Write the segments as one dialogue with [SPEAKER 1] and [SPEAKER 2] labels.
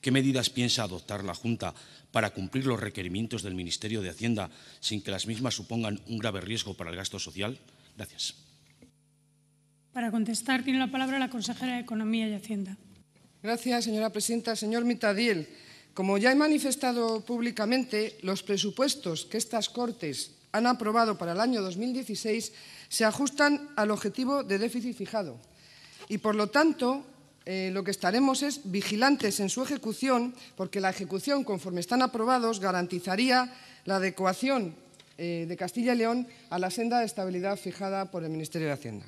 [SPEAKER 1] ¿Qué medidas piensa adoptar la Junta para cumplir los requerimientos del Ministerio de Hacienda sin que las mismas supongan un grave riesgo para el gasto social? Gracias.
[SPEAKER 2] Para contestar tiene la palabra la consejera de Economía y Hacienda. Gracias, señora presidenta. Señor Mitadiel, como ya he manifestado públicamente, los presupuestos que estas Cortes han aprobado para el año 2016 se ajustan al objetivo de déficit fijado y, por lo tanto, eh, lo que estaremos es vigilantes en su ejecución, porque la ejecución, conforme están aprobados, garantizaría la adecuación eh, de Castilla y León a la senda de estabilidad fijada por el Ministerio de Hacienda.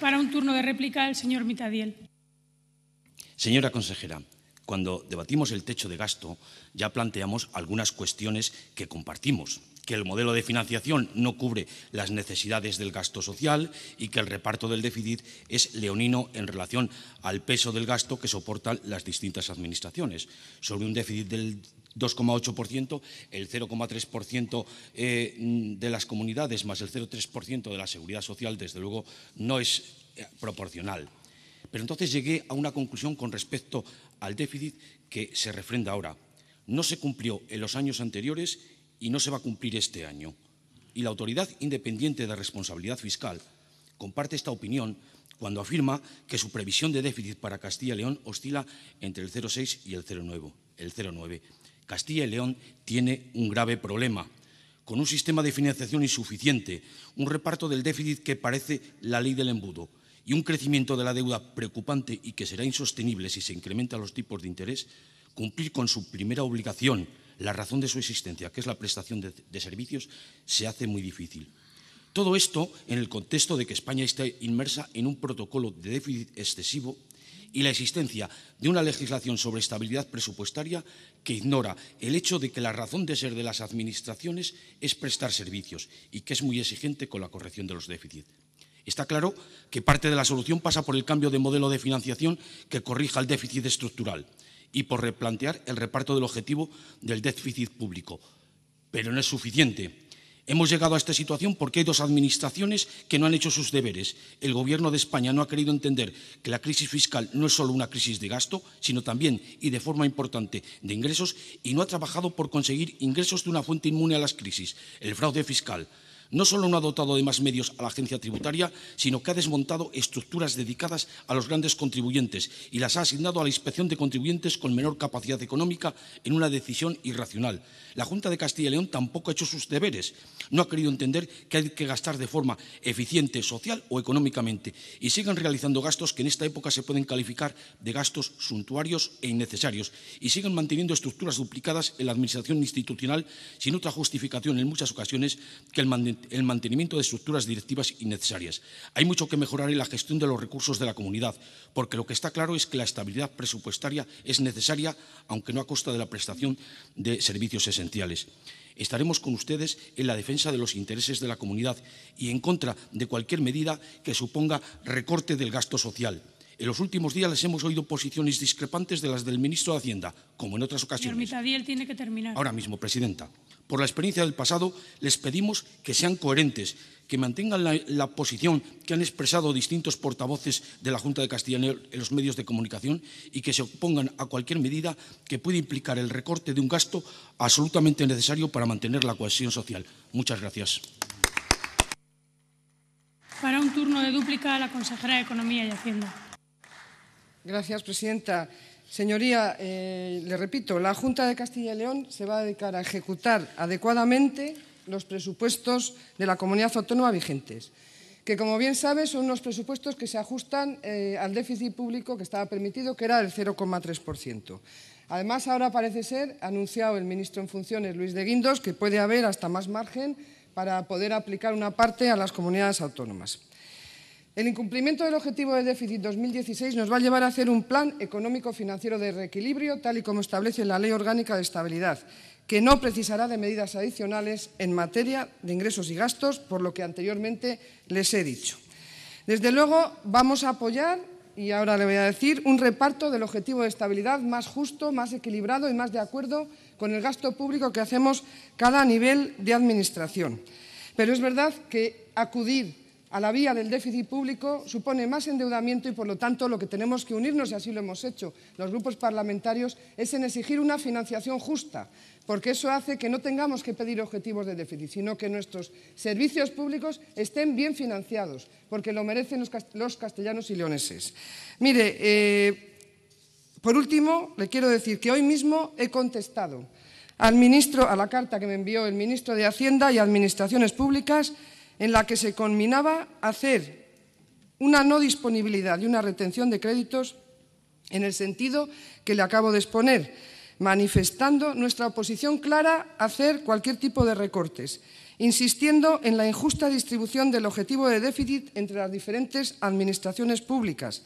[SPEAKER 2] Para un turno de réplica, el señor Mitadiel.
[SPEAKER 1] Señora consejera, cuando debatimos el techo de gasto ya planteamos algunas cuestiones que compartimos que el modelo de financiación no cubre las necesidades del gasto social y que el reparto del déficit es leonino en relación al peso del gasto que soportan las distintas administraciones. Sobre un déficit del 2,8%, el 0,3% eh, de las comunidades más el 0,3% de la seguridad social, desde luego, no es eh, proporcional. Pero entonces llegué a una conclusión con respecto al déficit que se refrenda ahora. No se cumplió en los años anteriores y no se va a cumplir este año. Y la Autoridad Independiente de Responsabilidad Fiscal comparte esta opinión cuando afirma que su previsión de déficit para Castilla y León oscila entre el 0,6 y el 0,9. El 0,9. Castilla y León tiene un grave problema, con un sistema de financiación insuficiente, un reparto del déficit que parece la ley del embudo y un crecimiento de la deuda preocupante y que será insostenible si se incrementan los tipos de interés, cumplir con su primera obligación, la razón de su existencia, que es la prestación de, servicios, se hace muy difícil. Todo esto en el contexto de que España está inmersa en un protocolo de déficit excesivo y la existencia de una legislación sobre estabilidad presupuestaria que ignora el hecho de que la razón de ser de las administraciones es prestar servicios y que es muy exigente con la corrección de los déficits. Está claro que parte de la solución pasa por el cambio de modelo de financiación que corrija el déficit estructural y por replantear el reparto del objetivo del déficit público. Pero no es suficiente. Hemos llegado a esta situación porque hay dos administraciones que no han hecho sus deberes. El Gobierno de España no ha querido entender que la crisis fiscal no es solo una crisis de gasto, sino también y de forma importante de ingresos, y no ha trabajado por conseguir ingresos de una fuente inmune a las crisis, el fraude fiscal. No solo no ha dotado de más medios a la agencia tributaria, sino que ha desmontado estructuras dedicadas a los grandes contribuyentes y las ha asignado a la inspección de contribuyentes con menor capacidad económica en una decisión irracional. La Junta de Castilla y León tampoco ha hecho sus deberes. No ha querido entender que hay que gastar de forma eficiente, social o económicamente y siguen realizando gastos que en esta época se pueden calificar de gastos suntuarios e innecesarios y siguen manteniendo estructuras duplicadas en la administración institucional sin otra justificación en muchas ocasiones que el mantenimiento el mantenimiento de estructuras directivas innecesarias. Hay mucho que mejorar en la gestión de los recursos de la comunidad, porque lo que está claro es que la estabilidad presupuestaria es necesaria, aunque no a costa de la prestación de servicios esenciales. Estaremos con ustedes en la defensa de los intereses de la comunidad y en contra de cualquier medida que suponga recorte del gasto social. En los últimos días les hemos oído posiciones discrepantes de las del ministro de Hacienda, como en otras ocasiones. Señor
[SPEAKER 2] Mitadiel tiene que terminar. Ahora
[SPEAKER 1] mismo, presidenta por la experiencia del pasado, les pedimos que sean coherentes, que mantengan la, posición que han expresado distintos portavoces de la Junta de Castilla en los medios de comunicación y que se opongan a cualquier medida que pueda implicar el recorte de un gasto absolutamente necesario para mantener la cohesión social. Muchas gracias.
[SPEAKER 2] Para un turno de dúplica, la consejera de Economía y Hacienda. Gracias, presidenta. Señoría, eh, le repito, la Junta de Castilla y León se va a dedicar a ejecutar adecuadamente los presupuestos de la comunidad autónoma vigentes, que como bien sabe son unos presupuestos que se ajustan eh, al déficit público que estaba permitido, que era del 0,3%. Además, ahora parece ser, ha anunciado el ministro en funciones, Luis de Guindos, que puede haber hasta más margen para poder aplicar una parte a las comunidades autónomas. El incumplimiento del objetivo de déficit 2016 nos va a llevar a hacer un plan económico financiero de reequilibrio, tal y como establece la Ley Orgánica de Estabilidad, que no precisará de medidas adicionales en materia de ingresos y gastos, por lo que anteriormente les he dicho. Desde luego, vamos a apoyar, y ahora le voy a decir, un reparto del objetivo de estabilidad más justo, más equilibrado y más de acuerdo con el gasto público que hacemos cada nivel de administración. Pero es verdad que acudir a la vía del déficit público supone más endeudamiento y, por lo tanto, lo que tenemos que unirnos, y así lo hemos hecho los grupos parlamentarios, es en exigir una financiación justa, porque eso hace que no tengamos que pedir objetivos de déficit, sino que nuestros servicios públicos estén bien financiados, porque lo merecen los castellanos y leoneses. Mire, eh, por último, le quiero decir que hoy mismo he contestado al ministro, a la carta que me envió el ministro de Hacienda y Administraciones Públicas en la que se conminaba hacer una no disponibilidad y una retención de créditos en el sentido que le acabo de exponer, manifestando nuestra oposición clara a hacer cualquier tipo de recortes, insistiendo en la injusta distribución del objetivo de déficit entre las diferentes administraciones públicas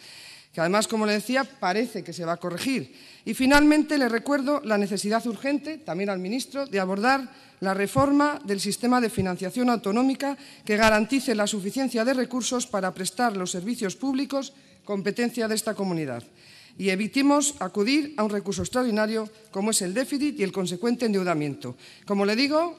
[SPEAKER 2] que además, como le decía, parece que se va a corregir. Y finalmente le recuerdo la necesidad urgente, también al ministro, de abordar la reforma del sistema de financiación autonómica que garantice la suficiencia de recursos para prestar los servicios públicos competencia de esta comunidad y evitemos acudir a un recurso extraordinario como es el déficit y el consecuente endeudamiento. Como le digo,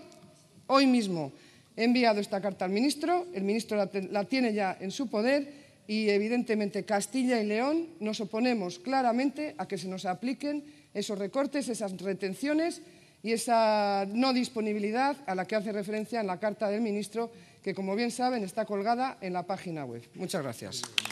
[SPEAKER 2] hoy mismo he enviado esta carta al ministro, el ministro la, tiene ya en su poder y evidentemente Castilla y León nos oponemos claramente a que se nos apliquen esos recortes, esas retenciones y esa no disponibilidad a la que hace referencia en la carta del ministro, que como bien saben está colgada en la página web. Muchas gracias.